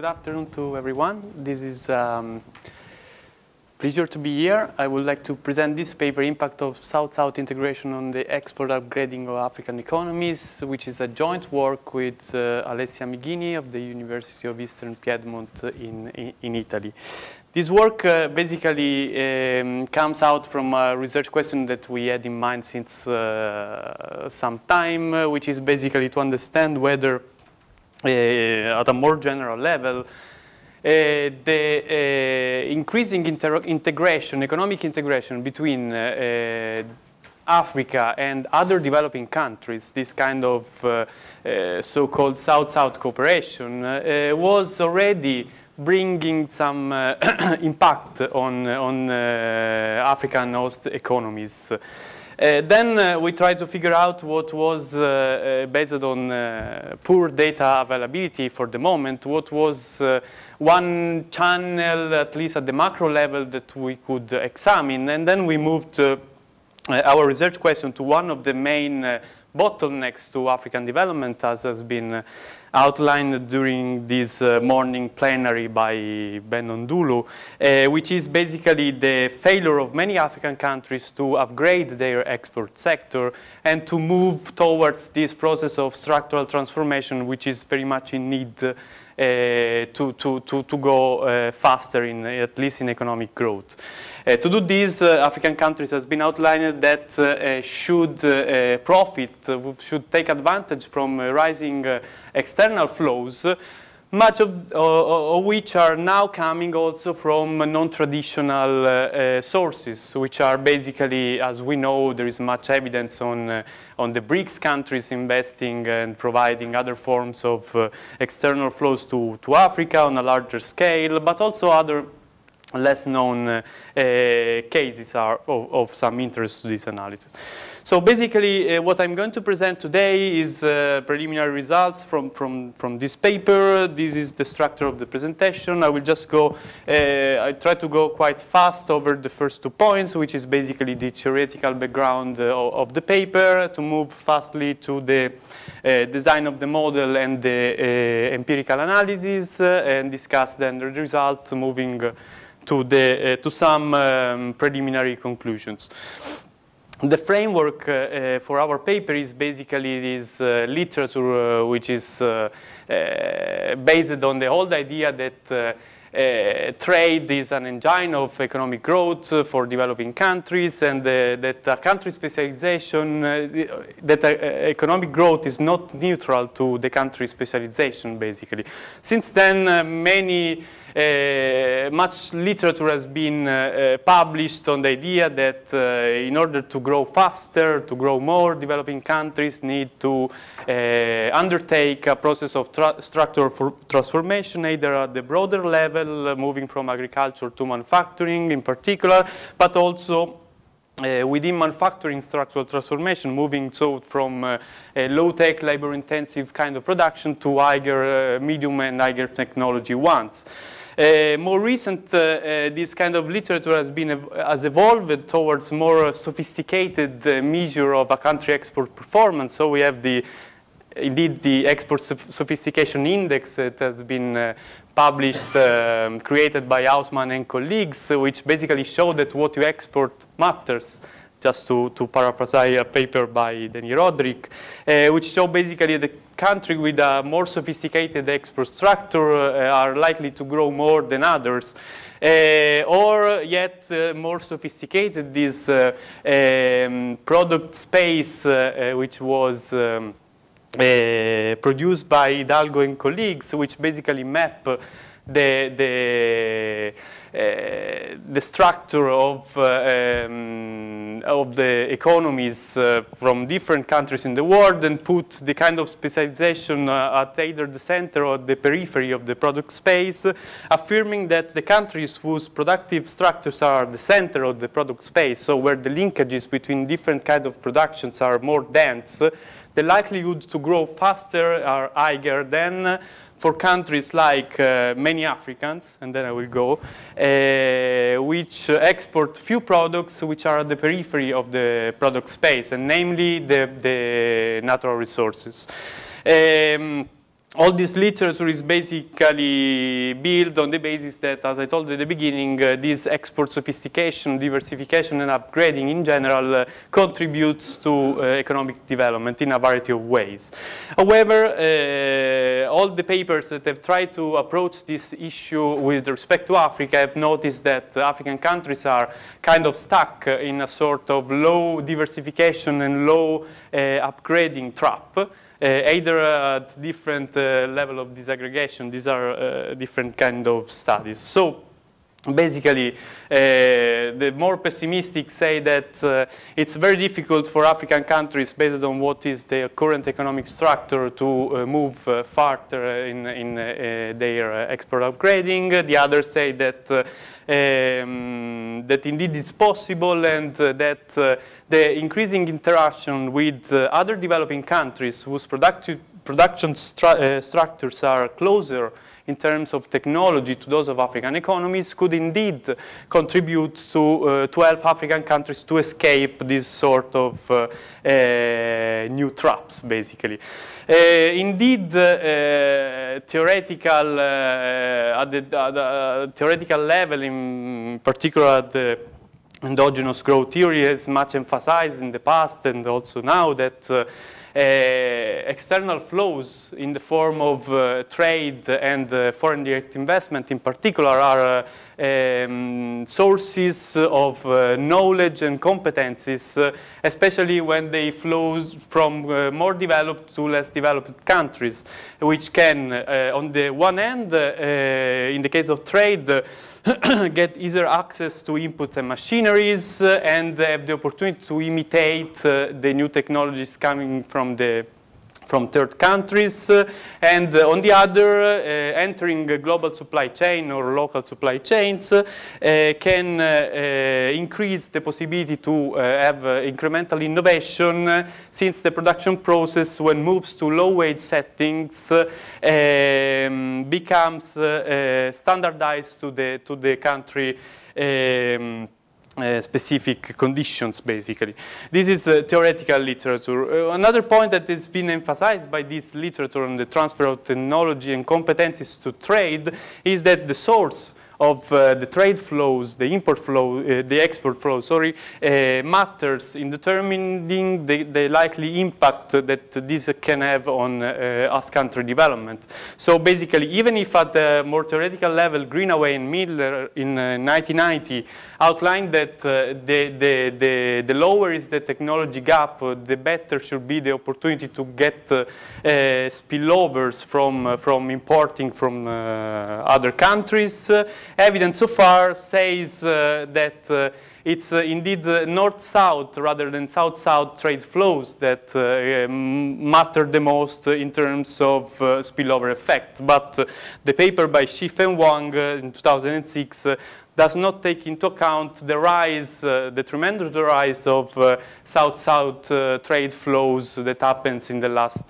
Good afternoon to everyone. This is a um, pleasure to be here. I would like to present this paper, Impact of South-South Integration on the Export Upgrading of African Economies, which is a joint work with uh, Alessia Mighini of the University of Eastern Piedmont uh, in, in, in Italy. This work uh, basically um, comes out from a research question that we had in mind since uh, some time, uh, which is basically to understand whether Eh, at a more general level, uh, the uh, increasing integration, economic integration between uh, Africa and other developing countries, this kind of so-called South-South cooperation, was already bringing some impact on, on African host economies. Uh, then uh, we tried to figure out what was, uh, based on poor data availability for the moment, what was one channel, at least at the macro level, that we could examine. And then we moved our research question to one of the main bottlenecks to African development, as has been outlined during this uh, morning plenary by Ben Ondulu, uh, which is basically the failure of many African countries to upgrade their export sector and to move towards this process of structural transformation, which is very much in need uh, Eh, to, to, to, to go eh, faster, in, at least in economic growth. Eh, to do this, African countries has been outlined that should profit, should take advantage from rising external flows much of, uh, uh which are now coming also from non-traditional uh, uh, sources, which are basically, as we know, there is much evidence on, uh, on the BRICS countries investing and providing other forms of uh, external flows to, to Africa on a larger scale, but also other less known uh, uh, cases are of, of, some interest to this analysis. So basically uh, what I'm going to present today is uh, preliminary results from, from, from this paper. This is the structure of the presentation. I will just go, uh, I try to go quite fast over the first two points, which is basically the theoretical background uh, of the paper, to move fastly to the design of the model and the empirical analysis, and discuss then the result moving to, the, uh, to some um, preliminary conclusions. The framework uh, uh, for our paper is basically this literature which is based on the old idea that uh, trade is an engine of economic growth for developing countries and uh, that a country specialization, that economic growth is not neutral to the country specialization basically. Since then many uh, much literature has been uh, uh, published on the idea that in order to grow faster, to grow more, developing countries need to undertake a process of tra structural transformation, either at the broader level, moving from agriculture to manufacturing in particular, but also uh, within manufacturing structural transformation, moving so from uh, low-tech, labor-intensive kind of production to higher, uh, medium and higher technology ones. Uh, more recent, uh, uh, this kind of literature has been has evolved towards more sophisticated uh, measure of a country export performance. So we have the indeed the export sophistication index that has been uh, published, um, created by Hausman and colleagues, which basically show that what you export matters, just to, to paraphrase a paper by Denis Roderick, uh, which show basically the Country with a more sophisticated export structure uh, are likely to grow more than others. Uh, or yet uh, more sophisticated this uh, um, product space uh, uh, which was um, produced by Hidalgo and colleagues which basically map the, the the structure of, uh, um, of the economies uh, from different countries in the world and put the kind of specialization uh, at either the center or the periphery of the product space, affirming that the countries whose productive structures are the center of the product space, so where the linkages between different kind of productions are more dense, the likelihood to grow faster are higher than for countries like uh, many Africans, and then I will go, uh, which export few products which are at the periphery of the product space, and namely the, the natural resources. Um, all this literature is basically built on the basis that, as I told at the beginning, uh, this export sophistication, diversification, and upgrading in general uh, contributes to uh, economic development in a variety of ways. However, uh, all the papers that have tried to approach this issue with respect to Africa have noticed that African countries are kind of stuck uh, in a sort of low diversification and low uh, upgrading trap. Uh, either at different uh, level of disaggregation. These are uh, different kind of studies. So basically, uh, the more pessimistic say that uh, it's very difficult for African countries, based on what is their current economic structure, to uh, move uh, farther in, in uh, their export upgrading. The others say that, uh, um, that indeed it's possible and that the increasing interaction with other developing countries whose production stru structures are closer in terms of technology to those of African economies could indeed contribute to, uh, to help African countries to escape these sort of uh, uh, new traps, basically. Uh, indeed, uh, theoretical, uh, at the, at, the, theoretical level, in particular at the endogenous growth theory, is much emphasized in the past and also now that uh, external flows in the form of uh, trade and uh, foreign direct investment in particular are um, sources of uh, knowledge and competencies, uh, especially when they flow from uh, more developed to less developed countries, which can, uh, on the one hand, uh, in the case of trade, uh, get easier access to inputs and machineries and have the opportunity to imitate the new technologies coming from the from third countries, uh, and uh, on the other, uh, entering global supply chain or local supply chains can increase the possibility to have incremental innovation since the production process, when moves to low-wage settings, um, becomes standardized to the, to the country um, uh, specific conditions, basically. This is uh, theoretical literature. Uh, another point that has been emphasized by this literature on the transfer of technology and competencies to trade is that the source of uh, the trade flows, the import flow, uh, the export flow, sorry, uh, matters in determining the, the, likely impact that this can have on us uh, country development. So basically, even if at the more theoretical level, Greenaway and Miller in 1990 uh, outlined that the, the, the, the lower is the technology gap, the better should be the opportunity to get uh, uh, spillovers from, uh, from importing from other countries evidence so far says uh, that uh, it's uh, indeed north-south rather than south-south trade flows that um, matter the most in terms of spillover effect. But the paper by Shi and Wang in 2006 does not take into account the rise, uh, the tremendous rise of South-South uh, uh, trade flows that happens in the last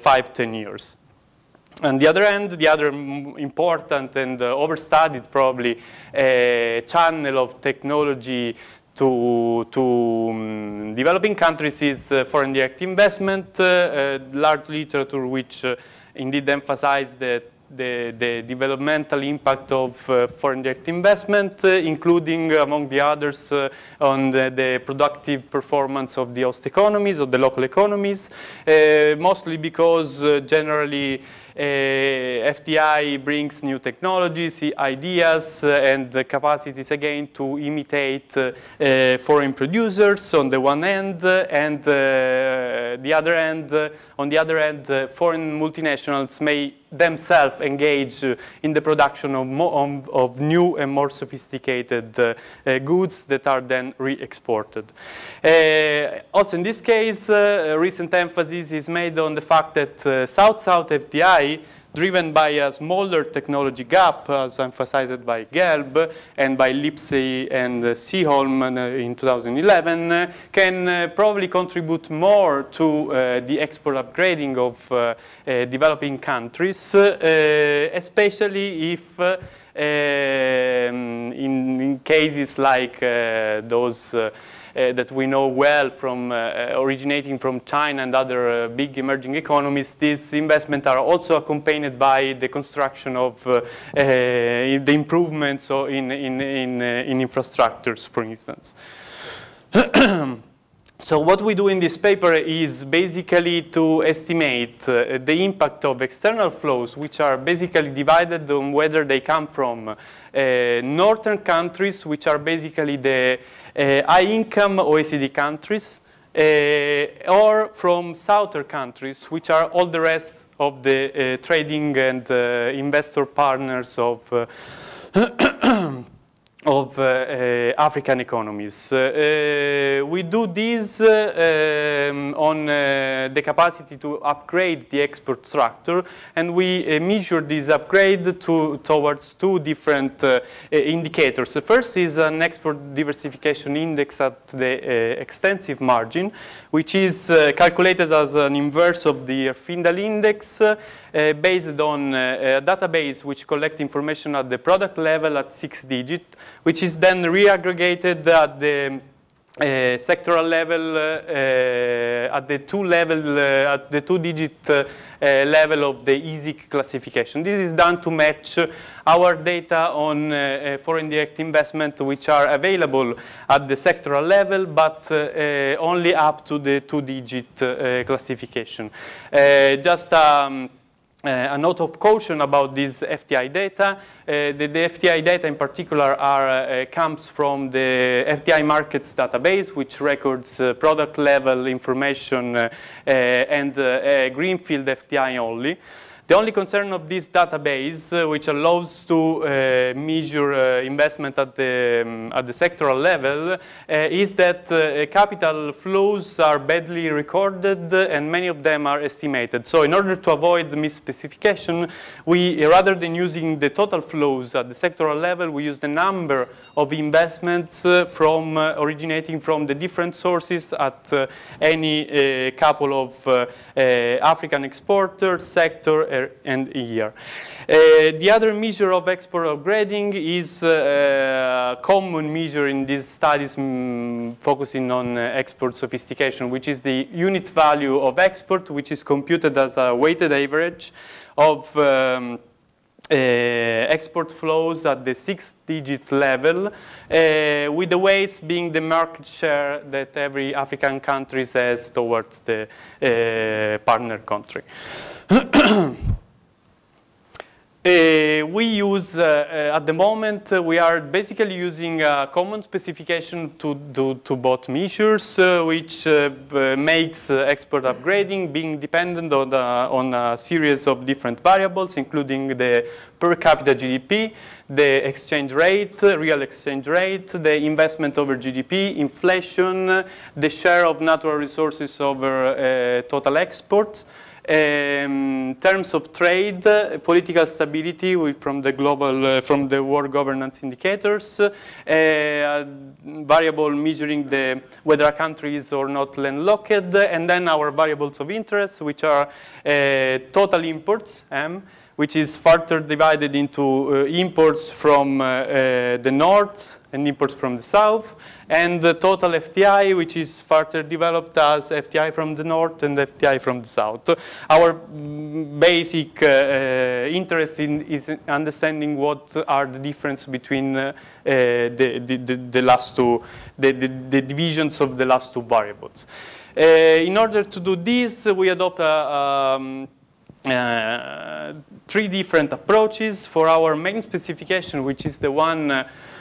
five, ten years. On the other hand, the other important and uh, overstudied probably uh, channel of technology to, to um, developing countries is uh, foreign direct investment, uh, uh, large literature which uh, indeed emphasizes the, the, the, developmental impact of foreign direct investment, including among the others on the, the, productive performance of the host economies, of the local economies, mostly because generally Eh, FDI brings new technologies, ideas, eh, and capacities again to imitate eh, foreign producers on the one hand, and the other hand, on the other hand, foreign multinationals may themselves engage in the production of, of, new and more sophisticated uh, uh, goods that are then re-exported. Uh, also in this case, recent emphasis is made on the fact that South-South FDI driven by a smaller technology gap, as emphasized by Gelb and by Lipsey and Seaholm in uh, 2011, can uh, probably contribute more to uh, the export upgrading of uh, uh, developing countries, uh, especially if um, in, in, cases like those uh, that we know well from uh, uh, originating from China and other big emerging economies, these investments are also accompanied by the construction of the improvements in, in, in, in infrastructures, for instance. So what we do in this paper is basically to estimate uh, the impact of external flows, which are basically divided on whether they come from uh, northern countries, which are basically the Eh, high-income OECD countries eh, or from southern countries, which are all the rest of the eh, trading and investor partners of of uh, uh, African economies. Uh, we do this um, on the capacity to upgrade the export structure, and we measure this upgrade to, towards two different indicators. The first is an export diversification index at the extensive margin, which is calculated as an inverse of the Erfindal index uh, based on uh, a database which collects information at the product level at six digit, which is then reaggregated at the uh, sectoral level uh, uh at the two level uh, at the two digit level of the easy classification. This is done to match our data on foreign direct investment which are available at the sectoral level but only up to the two digit classification. just um, uh, a note of caution about this FTI data. Uh, the, the, FTI data in particular are, uh, uh comes from the FTI markets database, which records uh, product level information uh, and greenfield FTI only. The only concern of this database, uh, which allows to uh, measure uh, investment at the, um, at the sectoral level, is that capital flows are badly recorded and many of them are estimated. So in order to avoid misspecification, we, rather than using the total flows at the sectoral level, we use the number of investments from originating from the different sources at any couple of African exporter, sector, per and year. Uh, the other measure of export upgrading is uh, a common measure in these studies mm, focusing on uh, export sophistication, which is the unit value of export, which is computed as a weighted average of um, uh, export flows at the six-digit level, uh, with the weights being the market share that every African country has towards the uh, partner country. Uh, we use, uh, uh, at the moment, uh, we are basically using a uh, common specification to, do to both measures, uh, which makes export upgrading being dependent on, the, on a series of different variables, including the per capita GDP, the exchange rate, real exchange rate, the investment over GDP, inflation, the share of natural resources over total exports. Um, terms of trade, uh, political stability with, from the global, uh, from the world governance indicators, uh, variable measuring the, whether a country is or not landlocked, and then our variables of interest, which are uh, total imports, M, um, which is further divided into uh, imports from uh, the north, and imports from the south, and the total FTI, which is further developed as FTI from the north and FTI from the south. So our basic uh, uh, interest in, is understanding what are the difference between uh, uh the, the, the, the, last two, the, the, divisions of the last two variables. Uh, in order to do this, we adopt a, uh, um, three different approaches for our main specification, which is the one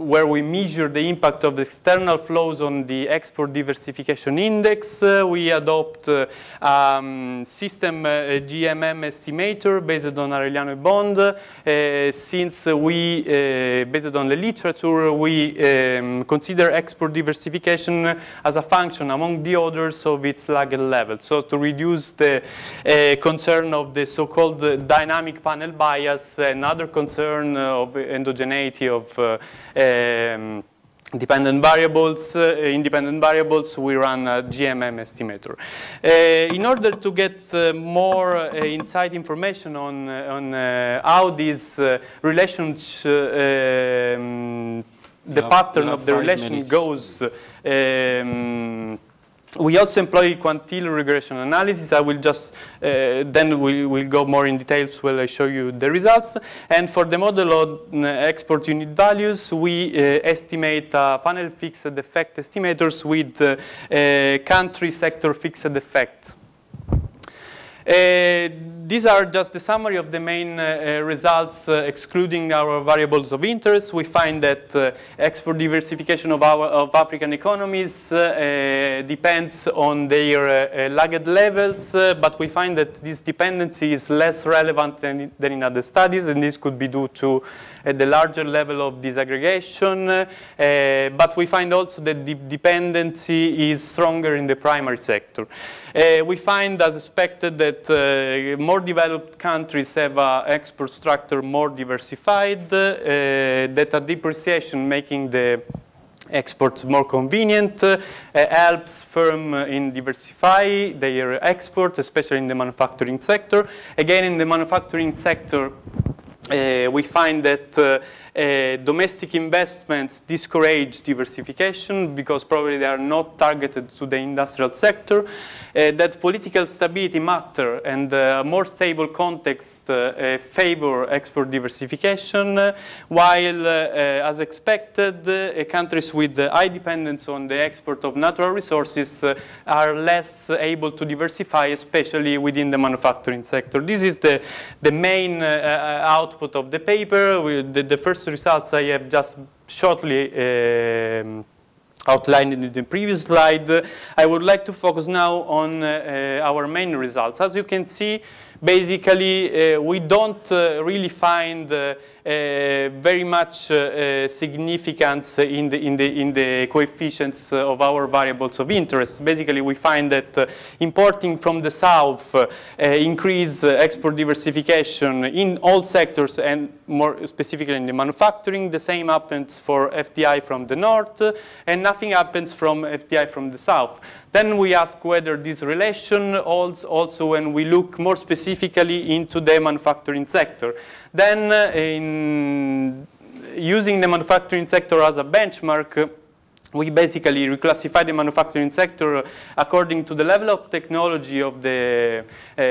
where we measure the impact of external flows on the export diversification index. Uh, we adopt uh, um, system uh, GMM estimator based on Arellano bond. Uh, since we, uh, based on the literature, we um, consider export diversification as a function among the others of its lagged level. So to reduce the concern of the so-called dynamic panel bias, another concern of endogeneity of um, dependent variables, uh, independent variables, we run a GMM estimator. Uh, in order to get uh, more uh, inside information on, uh, on uh, how these relations, um, the pattern of the relation minutes. goes um, we also employ quantile regression analysis. I will just, uh, then we will go more in details when I show you the results. And for the model on uh, export unit values, we uh, estimate uh, panel fixed effect estimators with uh, country sector fixed effect. Uh, these are just the summary of the main uh, uh, results, uh, excluding our variables of interest. We find that uh, export diversification of, our, of African economies uh, depends on their lagged levels, but we find that this dependency is less relevant than, than in other studies, and this could be due to at the larger level of disaggregation, uh, but we find also that the dependency is stronger in the primary sector. Uh, we find, as expected, that uh, more developed countries have an export structure more diversified, uh, that a depreciation making the exports more convenient, uh, helps firm in diversify their export, especially in the manufacturing sector. Again, in the manufacturing sector, uh, we find that uh, uh, domestic investments discourage diversification because probably they are not targeted to the industrial sector, uh, that political stability matter and uh, a more stable context uh, favor export diversification, while, as expected, countries with high dependence on the export of natural resources are less able to diversify, especially within the manufacturing sector. This is the, the main output output of the paper. We, the, the, first results I have just shortly um, outlined in the previous slide. I would like to focus now on uh, our main results. As you can see, basically uh, we don't uh, really find uh, uh very much uh, uh, significance in the, in, the, in the coefficients of our variables of interest. Basically we find that importing from the south increase export diversification in all sectors and more specifically in the manufacturing. The same happens for FDI from the north and nothing happens from FDI from the south. Then we ask whether this relation holds also when we look more specifically into the manufacturing sector. Then uh, in using the manufacturing sector as a benchmark, we basically reclassify the manufacturing sector according to the level of technology of the uh,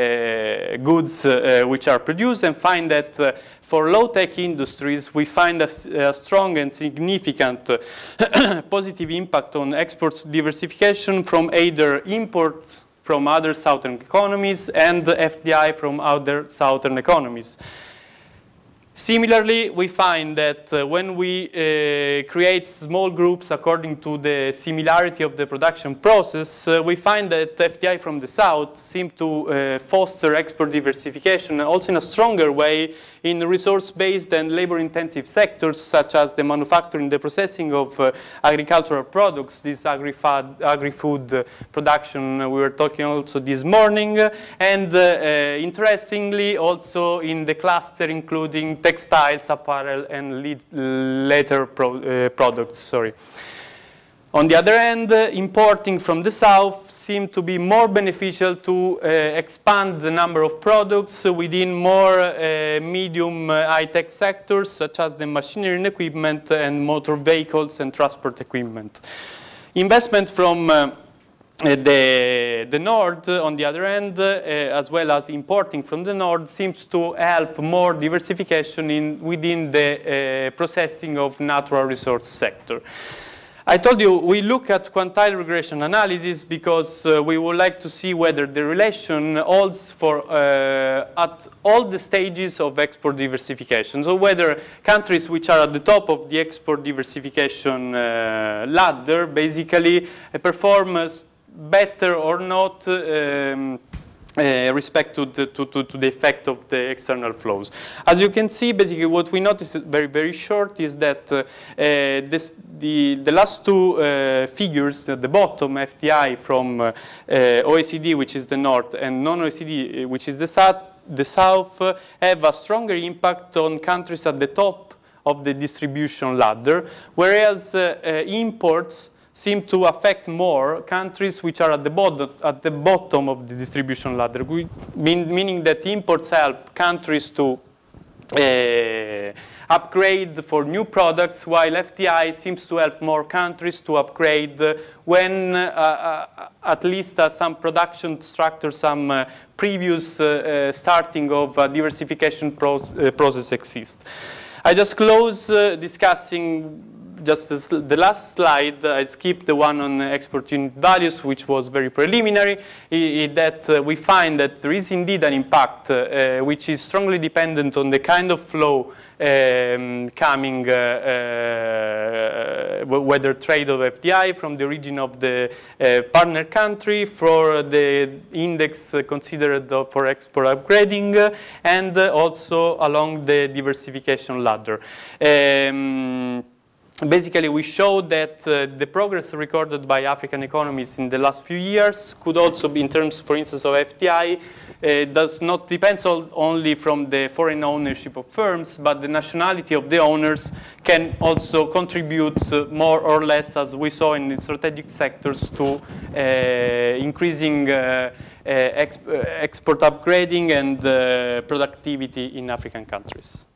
goods uh, which are produced and find that uh, for low-tech industries, we find a, a strong and significant uh, positive impact on export diversification from either import from other southern economies and FDI from other southern economies. Similarly, we find that uh, when we uh, create small groups according to the similarity of the production process, uh, we find that FDI from the south seem to uh, foster export diversification also in a stronger way in resource-based and labor-intensive sectors such as the manufacturing, the processing of uh, agricultural products, this agri-food agri uh, production we were talking also this morning, and interestingly also in the cluster including textiles, apparel, and lead, later pro, uh, products. Sorry. On the other hand, uh, importing from the south seemed to be more beneficial to uh, expand the number of products within more uh, medium uh, high-tech sectors, such as the machinery and equipment and motor vehicles and transport equipment. Investment from uh, uh, the, the north on the other hand, uh, as well as importing from the north, seems to help more diversification in, within the uh, processing of natural resource sector. I told you we look at quantile regression analysis because uh, we would like to see whether the relation holds for uh, at all the stages of export diversification. So whether countries which are at the top of the export diversification uh, ladder basically perform better or not um, uh, respect to the, to, to, to, the effect of the external flows. As you can see, basically what we notice very, very short is that uh, uh, this, the, the last two uh, figures at the bottom, FDI from uh, uh, OECD, which is the north, and non-OECD, which is the south, the south have a stronger impact on countries at the top of the distribution ladder, whereas imports seem to affect more countries which are at the, bottom, at the bottom of the distribution ladder, we, mean, meaning that imports help countries to uh, upgrade for new products, while FDI seems to help more countries to upgrade uh, when uh, at least uh, some production structure, some uh, previous uh, starting of diversification pro process exists. I just close discussing just this, the last slide, I skipped the one on export unit values, which was very preliminary, that uh, we find that there is indeed an impact uh, uh, which is strongly dependent on the kind of flow um, coming, whether trade of FDI from the origin of the partner country, for the index considered for export upgrading, and also along the diversification ladder. Um, basically we showed that uh, the progress recorded by African economies in the last few years could also be in terms, for instance, of FTI, uh, does not depend only from the foreign ownership of firms, but the nationality of the owners can also contribute uh, more or less, as we saw in the strategic sectors, to uh, increasing uh, uh, exp export upgrading and productivity in African countries.